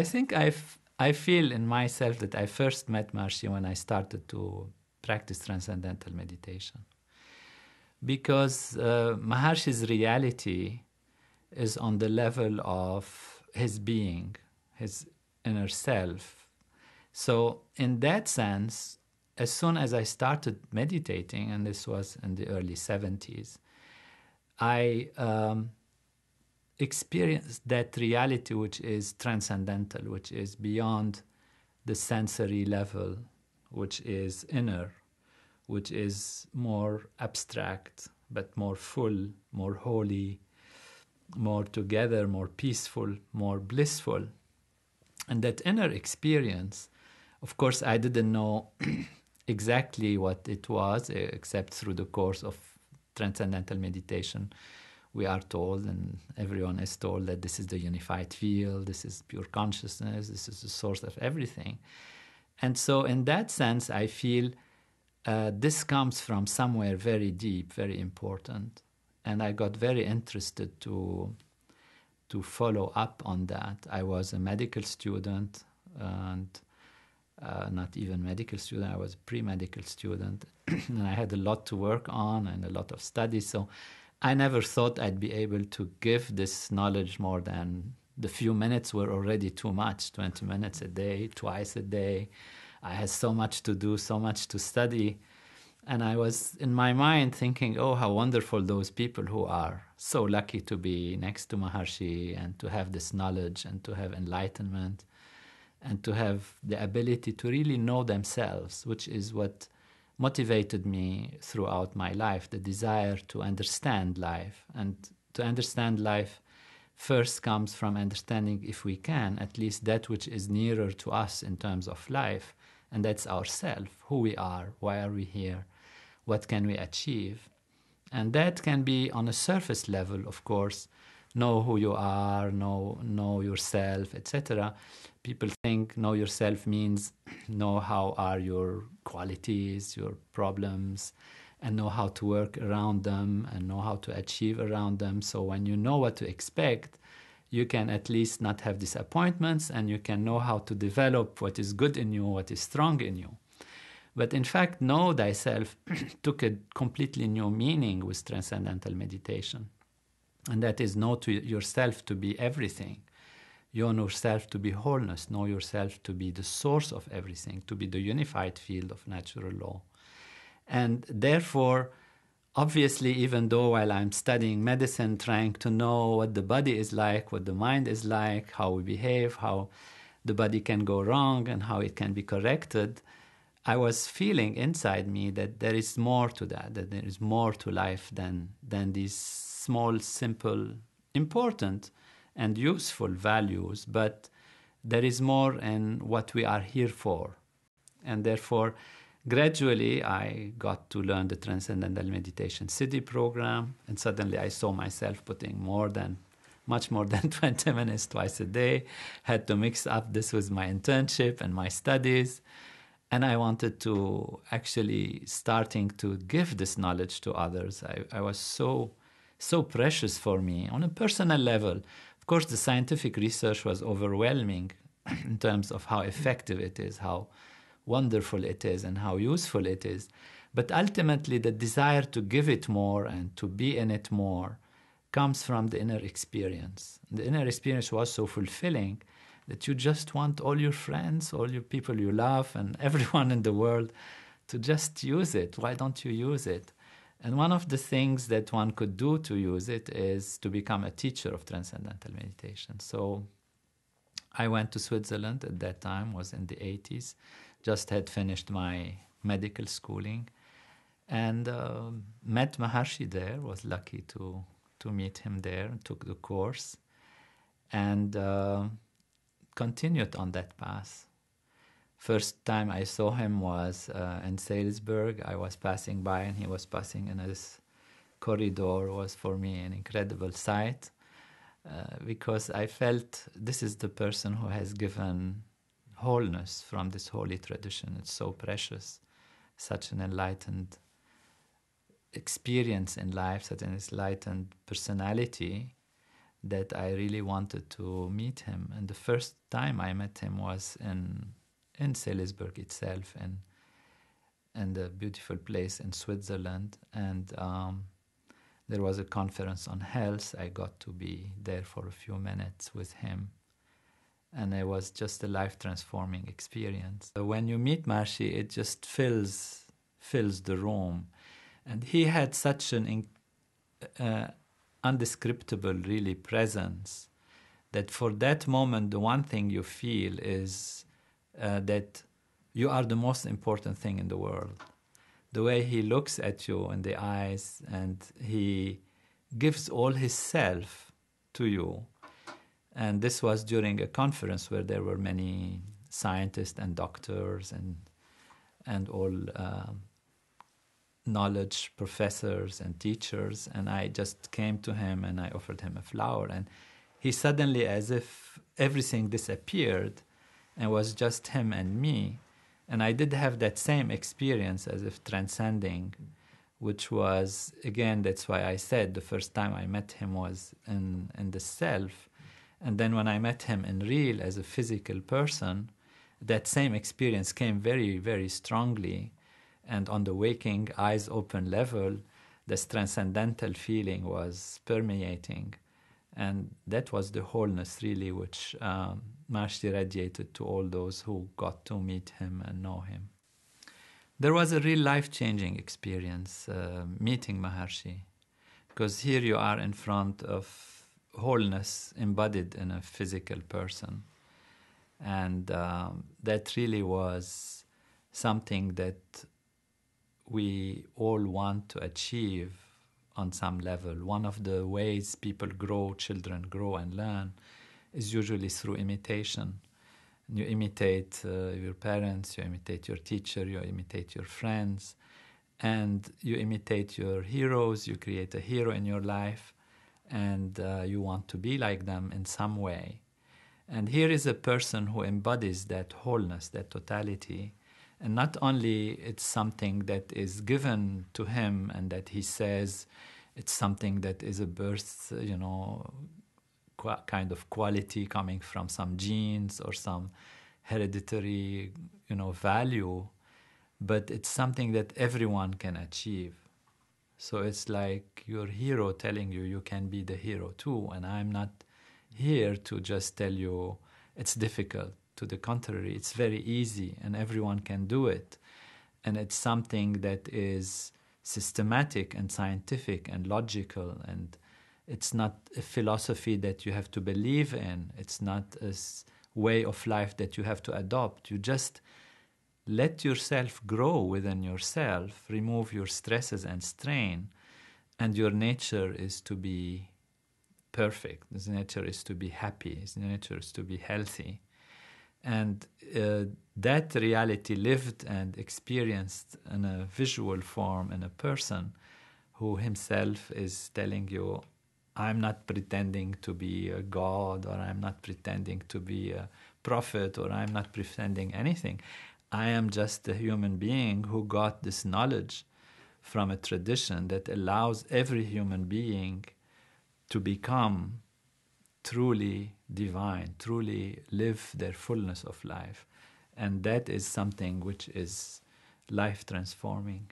I think I've, I feel in myself that I first met Marci when I started to practice transcendental meditation. Because uh, Maharshi's reality is on the level of his being, his inner self. So, in that sense, as soon as I started meditating, and this was in the early 70s, I um, experience that reality which is transcendental, which is beyond the sensory level, which is inner, which is more abstract, but more full, more holy, more together, more peaceful, more blissful. And that inner experience, of course, I didn't know exactly what it was, except through the course of transcendental meditation we are told, and everyone is told, that this is the unified field, this is pure consciousness, this is the source of everything. And so, in that sense, I feel uh, this comes from somewhere very deep, very important. And I got very interested to, to follow up on that. I was a medical student and uh, not even medical student. I was pre-medical student, and I had a lot to work on and a lot of studies. So I never thought I'd be able to give this knowledge more than the few minutes were already too much 20 minutes a day, twice a day. I had so much to do, so much to study. And I was in my mind thinking, oh, how wonderful those people who are so lucky to be next to Maharshi and to have this knowledge and to have enlightenment and to have the ability to really know themselves, which is what motivated me throughout my life the desire to understand life. And to understand life first comes from understanding, if we can, at least that which is nearer to us in terms of life, and that's ourself who we are, why are we here, what can we achieve. And that can be on a surface level, of course, know who you are, know know yourself, etc. People think know yourself means know how are your qualities, your problems, and know how to work around them and know how to achieve around them. So when you know what to expect, you can at least not have disappointments and you can know how to develop what is good in you, what is strong in you. But in fact, know thyself took a completely new meaning with transcendental meditation. And that is know to yourself to be everything. You know yourself to be wholeness, know yourself to be the source of everything, to be the unified field of natural law. And therefore, obviously, even though while I'm studying medicine, trying to know what the body is like, what the mind is like, how we behave, how the body can go wrong, and how it can be corrected, I was feeling inside me that there is more to that, that there is more to life than, than these small, simple, important, and useful values, but there is more in what we are here for. And therefore, gradually, I got to learn the Transcendental Meditation City program, and suddenly I saw myself putting more than much more than 20 minutes twice a day had to mix up this with my internship and my studies and i wanted to actually starting to give this knowledge to others i, I was so so precious for me on a personal level. Of course, the scientific research was overwhelming in terms of how effective it is, how wonderful it is, and how useful it is. But ultimately, the desire to give it more and to be in it more comes from the inner experience. The inner experience was so fulfilling that you just want all your friends, all your people you love, and everyone in the world to just use it. Why don't you use it? And one of the things that one could do to use it is to become a teacher of transcendental meditation. So I went to Switzerland at that time, was in the 80s, just had finished my medical schooling, and uh, met Maharshi there, was lucky to, to meet him there, took the course, and uh, continued on that path first time I saw him was uh, in Salzburg. I was passing by and he was passing in this corridor was for me an incredible sight uh, because I felt this is the person who has given wholeness from this holy tradition. It's so precious, such an enlightened experience in life, such an enlightened personality that I really wanted to meet him. And the first time I met him was in in Salzburg itself and and a beautiful place in Switzerland. And um, there was a conference on health. I got to be there for a few minutes with him. And it was just a life transforming experience. when you meet Marshi, it just fills fills the room. And he had such an uh, undescriptible, really, presence that for that moment, the one thing you feel is uh, that you are the most important thing in the world. The way he looks at you in the eyes and he gives all his self to you. And this was during a conference where there were many scientists and doctors and and all uh, knowledge professors and teachers. And I just came to him and I offered him a flower. And he suddenly, as if everything disappeared, and was just him and me. And I did have that same experience as if transcending, which was, again, that's why I said the first time I met him was in, in the self. And then when I met him in real as a physical person, that same experience came very, very strongly. And on the waking, eyes open level, this transcendental feeling was permeating. And that was the wholeness, really, which um, radiated to all those who got to meet him and know him. There was a real life changing experience uh, meeting Maharshi, because here you are in front of wholeness embodied in a physical person. And um, that really was something that we all want to achieve on some level. One of the ways people grow, children grow and learn, is usually through imitation. And you imitate uh, your parents, you imitate your teacher, you imitate your friends, and you imitate your heroes. You create a hero in your life, and uh, you want to be like them in some way. And here is a person who embodies that wholeness, that totality and not only it's something that is given to him and that he says it's something that is a birth, you know, kind of quality coming from some genes or some hereditary, you know, value, but it's something that everyone can achieve. So it's like your hero telling you you can be the hero too, and I'm not here to just tell you it's difficult. To the contrary, it's very easy and everyone can do it. And it's something that is systematic and scientific and logical and it's not a philosophy that you have to believe in. It's not a way of life that you have to adopt. You just let yourself grow within yourself, remove your stresses and strain, and your nature is to be perfect. His nature is to be happy. His nature is to be healthy. And uh, that reality lived and experienced in a visual form in a person who himself is telling you, I'm not pretending to be a god, or I'm not pretending to be a prophet, or I'm not pretending anything. I am just a human being who got this knowledge from a tradition that allows every human being to become truly divine, truly live their fullness of life. And that is something which is life transforming.